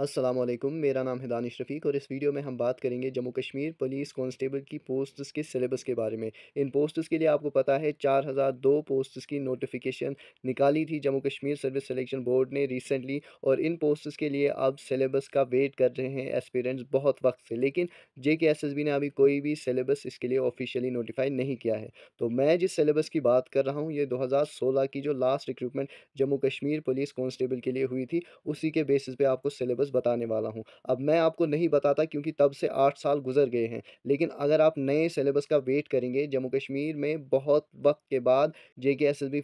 असलम मेरा नाम है दानिश रफ़ीक और इस वीडियो में हम बात करेंगे जम्मू कश्मीर पुलिस कांस्टेबल की पोस्ट्स के सिलेबस के बारे में इन पोस्ट्स के लिए आपको पता है 4002 पोस्ट्स की नोटिफिकेशन निकाली थी Jammu Kashmir service selection board ने रिसेंटली और इन पोस्ट्स के लिए अब सिलेबस का वेट कर रहे हैं एस्पिरेंट्स बहुत वक्त से लेकिन जे ने अभी कोई भी सिलेबस इसके लिए ऑफिशियली नोटिफाई नहीं किया है तो मैं जिस सिलेबस की बात कर रहा हूँ ये दो की जो last recruitment Jammu Kashmir police constable के लिए हुई थी उसी के बेसिस पर आपको सिलेबस बस बताने वाला हूँ अब मैं आपको नहीं बताता क्योंकि तब से आठ साल गुजर गए हैं लेकिन अगर आप नए सिलेबस का वेट करेंगे जम्मू कश्मीर में बहुत वक्त के बाद जे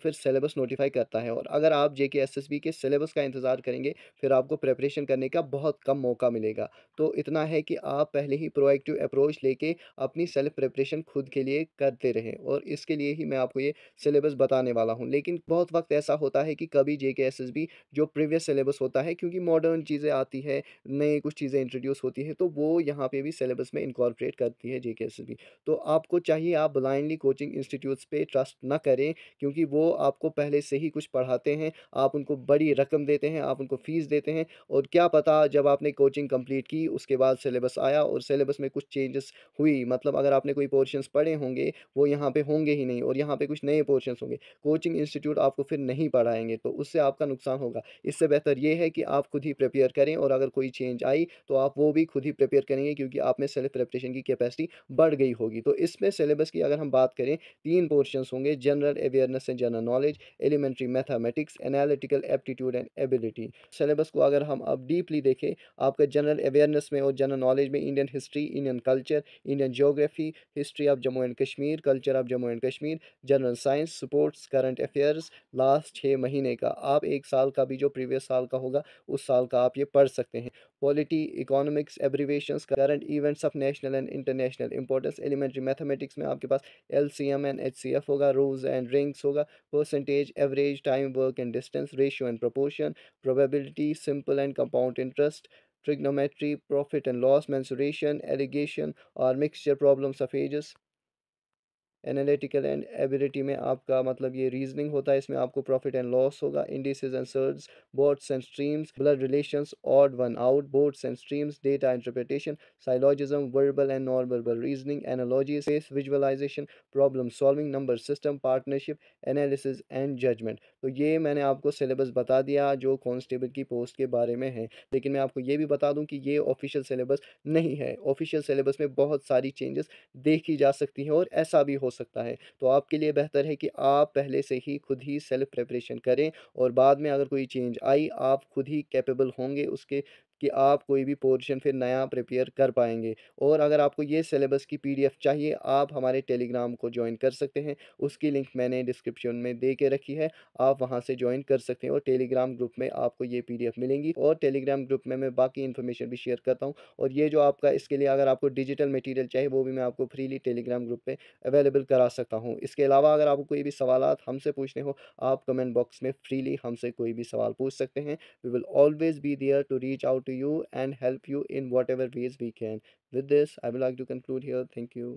फिर सिलेबस नोटिफाई करता है और अगर आप जे के के सिलेबस का इंतज़ार करेंगे फिर आपको प्रेपरेशन करने का बहुत कम मौका मिलेगा तो इतना है कि आप पहले ही प्रोएक्टिव अप्रोच लेके अपनी सेल्फ प्रेपरेशन खुद के लिए करते रहें और इसके लिए ही मैं आपको ये सिलेबस बताने वाला हूँ लेकिन बहुत वक्त ऐसा होता है कि कभी जे जो प्रीवियस सिलेबस होता है क्योंकि मॉडर्न चीज़ें आती आती है नई कुछ चीज़ें इंट्रोड्यूस होती है तो वो यहाँ पे भी सिलेबस में इंकॉर्पोरेट करती है जे के तो आपको चाहिए आप ब्लाइंडली कोचिंग इंस्टीट्यूट्स पे ट्रस्ट ना करें क्योंकि वो आपको पहले से ही कुछ पढ़ाते हैं आप उनको बड़ी रकम देते हैं आप उनको फ़ीस देते हैं और क्या पता जब आपने कोचिंग कंप्लीट की उसके बाद सिलेबस आया और सिलेबस में कुछ चेंजेस हुई मतलब अगर आपने कोई पोर्शंस पढ़े होंगे वो यहाँ पे होंगे ही नहीं और यहाँ पे कुछ नए पोर्शंस होंगे कोचिंग इंस्टीट्यूट आपको फिर नहीं पढ़ाएंगे तो उससे आपका नुकसान होगा इससे बेहतर ये है कि आप खुद ही प्रिपेयर करें और अगर कोई चेंज आई तो आप वो भी खुद ही प्रिपेयर करेंगे क्योंकि आप में सेल्फ प्रिपरेशन की कैपेसिटी बढ़ गई होगी तो इसमें सिलेबस की अगर हम बात करें तीन पोर्शन होंगे general awareness and general knowledge elementary mathematics analytical aptitude and ability syllabus को अगर हम अब डीपली देखें आपका जनरल अवेयरनेस में और जनरल नॉलेज में Indian history Indian culture Indian geography history of Jammu and Kashmir culture of Jammu and Kashmir general science sports current affairs last छः महीने का आप एक साल का भी जो प्रीवियस साल का होगा उस साल का आप ये पढ़ सकते हैं polity economics abbreviation current events of national and international importance elementary mathematics में आपके पास L C M and H C F होगा रूल्स एंड रिंग्स होगा percentage average time work and distance ratio and proportion probability simple and compound interest trigonometry profit and loss mensuration alligation और mixture problems of ages analytical and ability में आपका मतलब ये reasoning होता है इसमें आपको प्रॉफिट एंड लॉस होगा indices and surge boards and streams blood relation odd one out boards and streams data interpretation syllogism verbal and non verbal reasoning analogy space visualisation problem solving number system partnership analysis and judgement तो ये मैंने आपको syllabus बता दिया जो constable की post के बारे में है लेकिन मैं आपको ये भी बता दूँ कि ये ऑफिशियल सिलेबस नहीं है ऑफिशियल सिलेबस में बहुत सारी चेंजेस देखी जा सकती हैं और ऐसा भी हो सकता है तो आपके लिए बेहतर है कि आप पहले से ही खुद ही सेल्फ प्रेपरेशन करें और बाद में अगर कोई चेंज आई आप खुद ही कैपेबल होंगे उसके कि आप कोई भी पोर्शन फिर नया प्रिपेयर कर पाएंगे और अगर आपको ये सिलेबस की पीडीएफ चाहिए आप हमारे टेलीग्राम को ज्वाइन कर सकते हैं उसकी लिंक मैंने डिस्क्रिप्शन में दे के रखी है आप वहाँ से ज्वाइन कर सकते हैं और टेलीग्राम ग्रुप में आपको ये पी मिलेंगी और टेलीग्राम ग्रुप में मैं बाकी इन्फॉर्मेशन भी शेयर करता हूँ और ये जो आपका इसके लिए अगर आपको डिजिटल मटीरियल चाहिए वो भी मैं आपको फ्रीली टेलीग्राम ग्रुप पर अवेलेबल करा सकता हूँ इसके अलावा अगर आपको कोई भी सवाल हमसे पूछने हो आप कमेंट बॉक्स में फ्रीली हमसे कोई भी सवाल पूछ सकते हैं we will always be there to reach out to you and help you in whatever ways we can. With this, I would like to conclude here. Thank you.